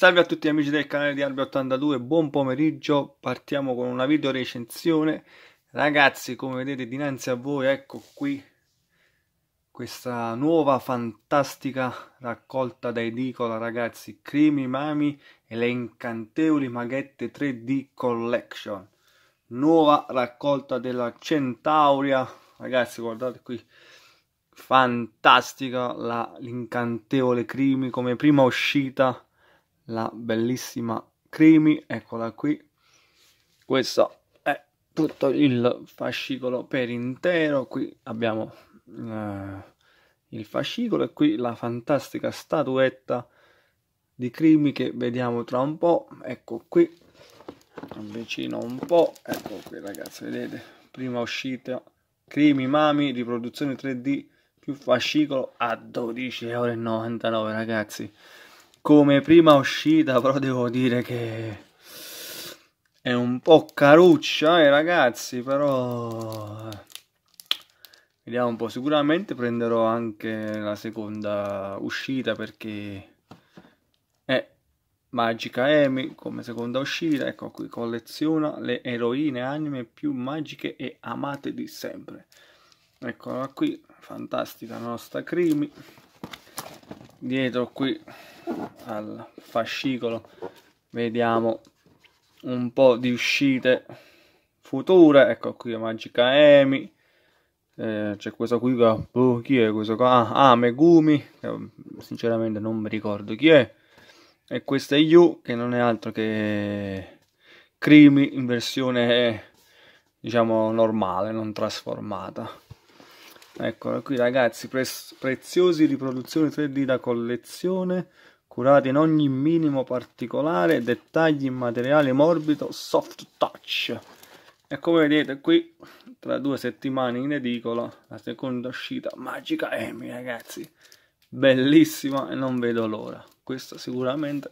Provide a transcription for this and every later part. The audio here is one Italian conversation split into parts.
Salve a tutti amici del canale di Albi82, buon pomeriggio, partiamo con una video recensione Ragazzi come vedete dinanzi a voi ecco qui questa nuova fantastica raccolta da edicola ragazzi Crimi Mami e le incantevoli maghette 3D Collection Nuova raccolta della Centauria, ragazzi guardate qui Fantastica l'incantevole Crimi come prima uscita la bellissima Creamy, eccola qui. Questo è tutto il fascicolo per intero, qui abbiamo eh, il fascicolo e qui la fantastica statuetta di Creamy che vediamo tra un po', ecco qui, avvicino un po', ecco qui ragazzi, vedete, prima uscita Creamy Mami, riproduzione 3D più fascicolo a 12,99 euro ragazzi come prima uscita però devo dire che è un po' caruccia eh, ragazzi però eh, vediamo un po' sicuramente prenderò anche la seconda uscita perché è Magica Emi eh, come seconda uscita ecco qui colleziona le eroine anime più magiche e amate di sempre eccola qui fantastica la nostra Crimi dietro qui al fascicolo vediamo un po' di uscite future ecco qui Magica Emi eh, c'è questo qui che, oh, chi è questo qua? Ah, ah Megumi eh, sinceramente non mi ricordo chi è e questa è Yu che non è altro che Crimi in versione diciamo normale non trasformata eccola qui ragazzi preziosi riproduzioni 3D da collezione accurata in ogni minimo particolare, dettagli in materiale morbido, soft touch. E come vedete qui, tra due settimane in edicola, la seconda uscita Magica Emi, eh, ragazzi. Bellissima e non vedo l'ora. Questa sicuramente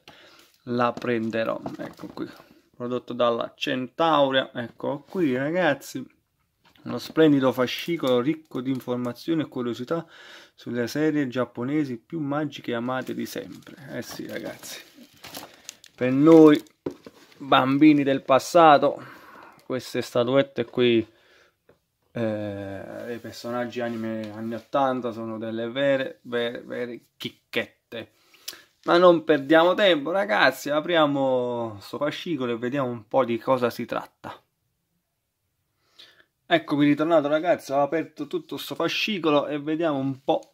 la prenderò. Ecco qui, prodotto dalla Centauria, Ecco qui, ragazzi uno splendido fascicolo ricco di informazioni e curiosità sulle serie giapponesi più magiche e amate di sempre. Eh sì, ragazzi, per noi bambini del passato, queste statuette qui eh, dei personaggi anime anni 80 sono delle vere, vere, vere chicchette. Ma non perdiamo tempo, ragazzi, apriamo questo fascicolo e vediamo un po' di cosa si tratta. Eccomi ritornato ragazzi, ho aperto tutto questo fascicolo e vediamo un po'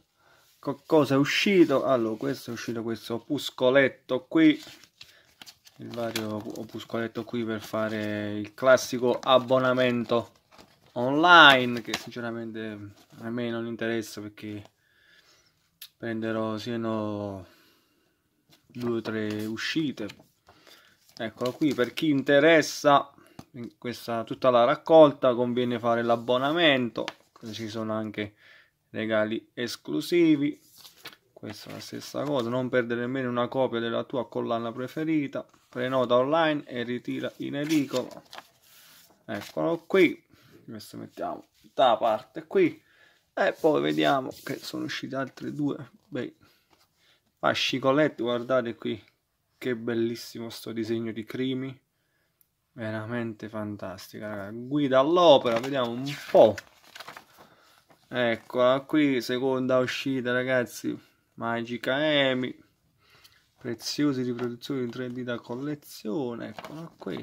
cosa è uscito. Allora, questo è uscito questo opuscoletto qui, il vario opuscoletto qui per fare il classico abbonamento online, che sinceramente a me non interessa perché prenderò sino due o tre uscite. Eccolo qui, per chi interessa questa, tutta la raccolta conviene fare l'abbonamento ci sono anche regali esclusivi questa è la stessa cosa non perdere nemmeno una copia della tua collana preferita prenota online e ritira in edicola eccolo qui questo mettiamo da parte qui e poi vediamo che sono uscite altre due bei fascicoletti guardate qui che bellissimo sto disegno di crimi veramente fantastica ragazzi. guida all'opera vediamo un po' eccola qui seconda uscita ragazzi magica emi preziosi riproduzioni in 3d da collezione eccola qui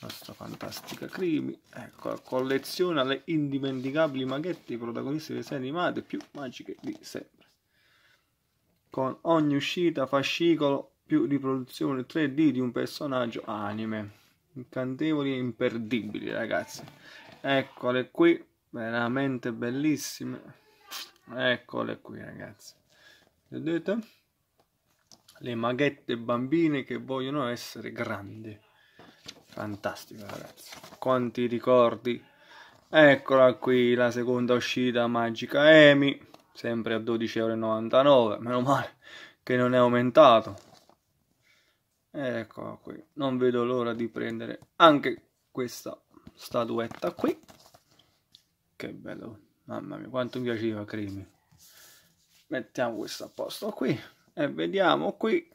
nostra fantastica crimi ecco collezione alle indimenticabili maghette dei protagonisti delle serie animate più magiche di sempre con ogni uscita fascicolo più riproduzione 3D di un personaggio anime. Incantevoli e imperdibili, ragazzi. Eccole qui, veramente bellissime. Eccole qui, ragazzi. Vedete? Le maghette bambine che vogliono essere grandi. Fantastico, ragazzi. Quanti ricordi. Eccola qui, la seconda uscita magica Emi. Sempre a 12,99 euro Meno male che non è aumentato eccola qui non vedo l'ora di prendere anche questa statuetta qui che bello mamma mia quanto mi piaceva crimi mettiamo questo a posto qui e vediamo qui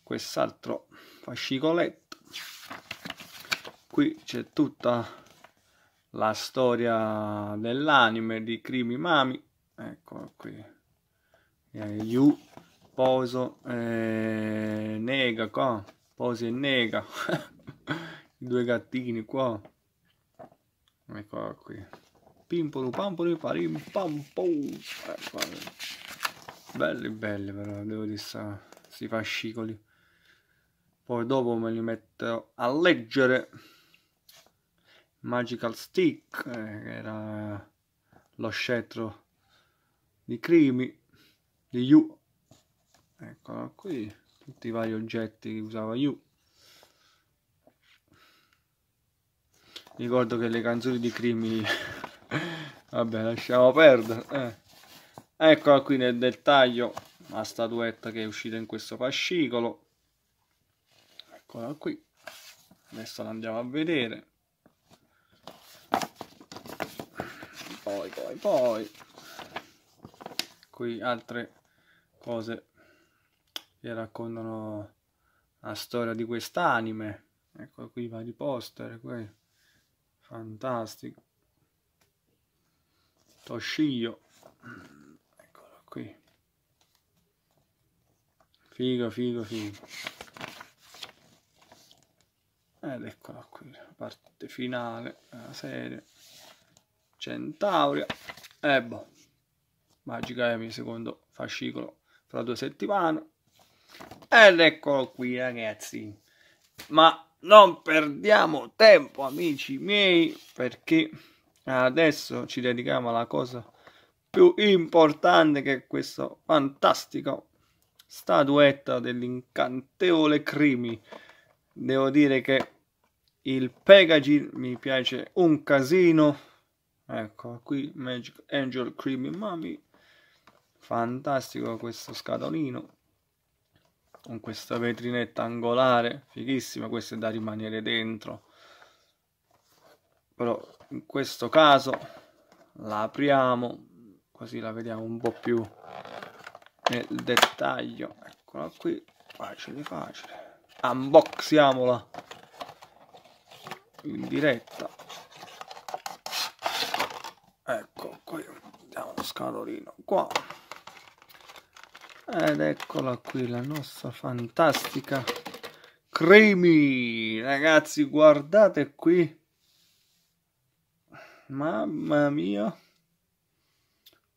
quest'altro fascicoletto qui c'è tutta la storia dell'anime di Crimi Mami eccolo qui Yu Poso eh, Nega qua, Posi e Nega, i due gattini qua, eccola qui, Pimpolo Pampolo farim Pampo, ecco. belli belli però, devo dire, questi fascicoli, poi dopo me li metto a leggere, Magical Stick, eh, che era lo scettro di Crimi, di Yu eccolo qui tutti i vari oggetti che usava Yu ricordo che le canzoni di Crimi vabbè lasciamo perdere eh. eccola qui nel dettaglio la statuetta che è uscita in questo fascicolo eccola qui adesso la andiamo a vedere poi poi poi qui altre cose che raccontano la storia di quest'anime. Ecco qui i vari poster, qui. fantastico. Toshio, eccolo qui. Figo, figo, figo. Ed eccola qui, la parte finale della serie. Centauria. E eh, boh, Magica Emi, secondo fascicolo, fra due settimane. Ed eccolo qui ragazzi, ma non perdiamo tempo amici miei perché adesso ci dedichiamo alla cosa più importante che è questo fantastico statuetta dell'incantevole Crimi. Devo dire che il Pegagin mi piace un casino. Ecco qui Magic Angel Creamy Mami. Fantastico questo scatolino con questa vetrinetta angolare fighissima questa è da rimanere dentro però in questo caso la apriamo così la vediamo un po' più nel dettaglio eccola qui facile facile unboxiamola in diretta ecco qui vediamo lo scalorino qua ed eccola qui la nostra fantastica Creamy. Ragazzi, guardate qui. Mamma mia.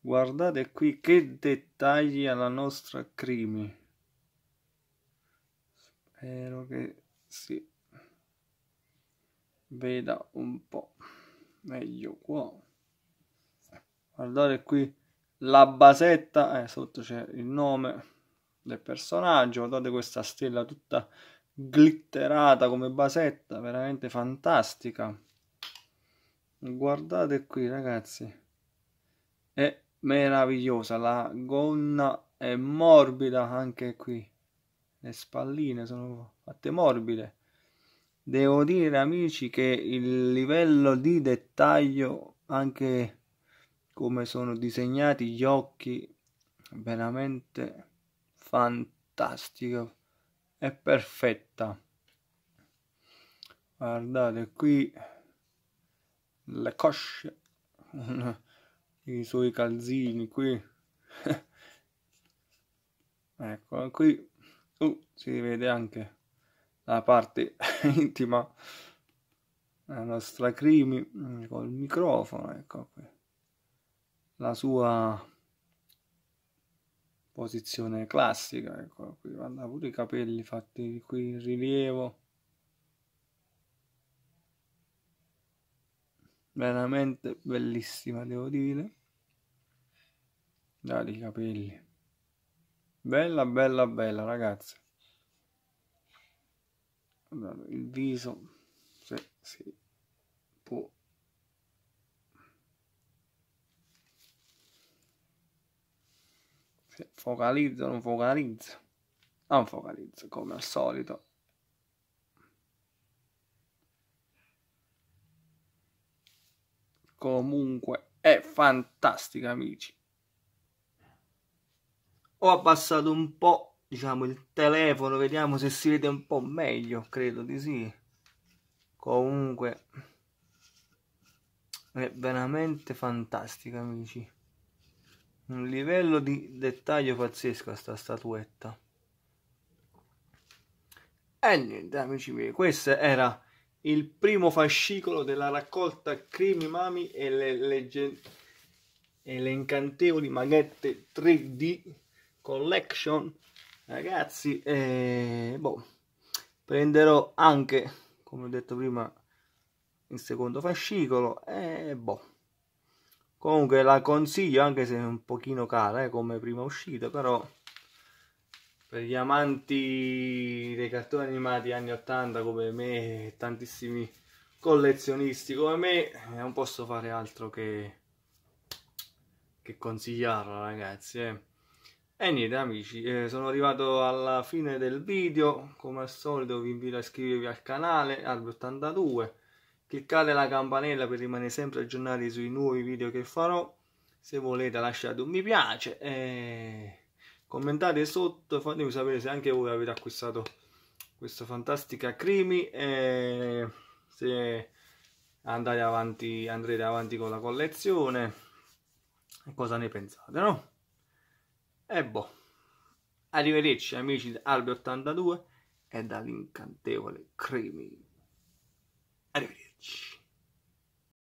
Guardate qui che dettagli la nostra Creamy. Spero che si veda un po' meglio qua. Guardate qui la basetta, eh, sotto c'è il nome del personaggio, guardate questa stella tutta glitterata come basetta, veramente fantastica. Guardate qui ragazzi, è meravigliosa, la gonna è morbida anche qui, le spalline sono fatte morbide. Devo dire amici che il livello di dettaglio anche come sono disegnati gli occhi veramente fantastico e perfetta guardate qui le cosce i suoi calzini qui eccola qui uh, si vede anche la parte intima la nostra crimi mm, col microfono ecco qui la sua posizione classica, ecco qui, guarda pure i capelli fatti qui in rilievo. Veramente bellissima, devo dire. Dai, i capelli. Bella, bella, bella, ragazzi. il viso. Sì, sì. focalizza, non focalizzo Non focalizzo come al solito. Comunque è fantastica, amici. Ho abbassato un po', diciamo, il telefono, vediamo se si vede un po' meglio, credo di sì. Comunque è veramente fantastica, amici un livello di dettaglio pazzesco a sta statuetta e niente amici miei questo era il primo fascicolo della raccolta Crimi Mami e le, legge... e le incantevoli maghette 3D Collection ragazzi eh, boh, prenderò anche come ho detto prima il secondo fascicolo e boh comunque la consiglio anche se è un pochino cara eh, come prima uscita però per gli amanti dei cartoni animati anni 80 come me e tantissimi collezionisti come me eh, non posso fare altro che, che consigliarla ragazzi eh. E niente amici, eh, sono arrivato alla fine del video, come al solito vi invito a iscrivervi al canale Albi82, cliccate la campanella per rimanere sempre aggiornati sui nuovi video che farò se volete lasciate un mi piace e commentate sotto fatemi sapere se anche voi avete acquistato questa fantastica crimi e se andate avanti andrete avanti con la collezione cosa ne pensate no e boh arrivederci amici di albe 82 e dall'incantevole crimi Shh.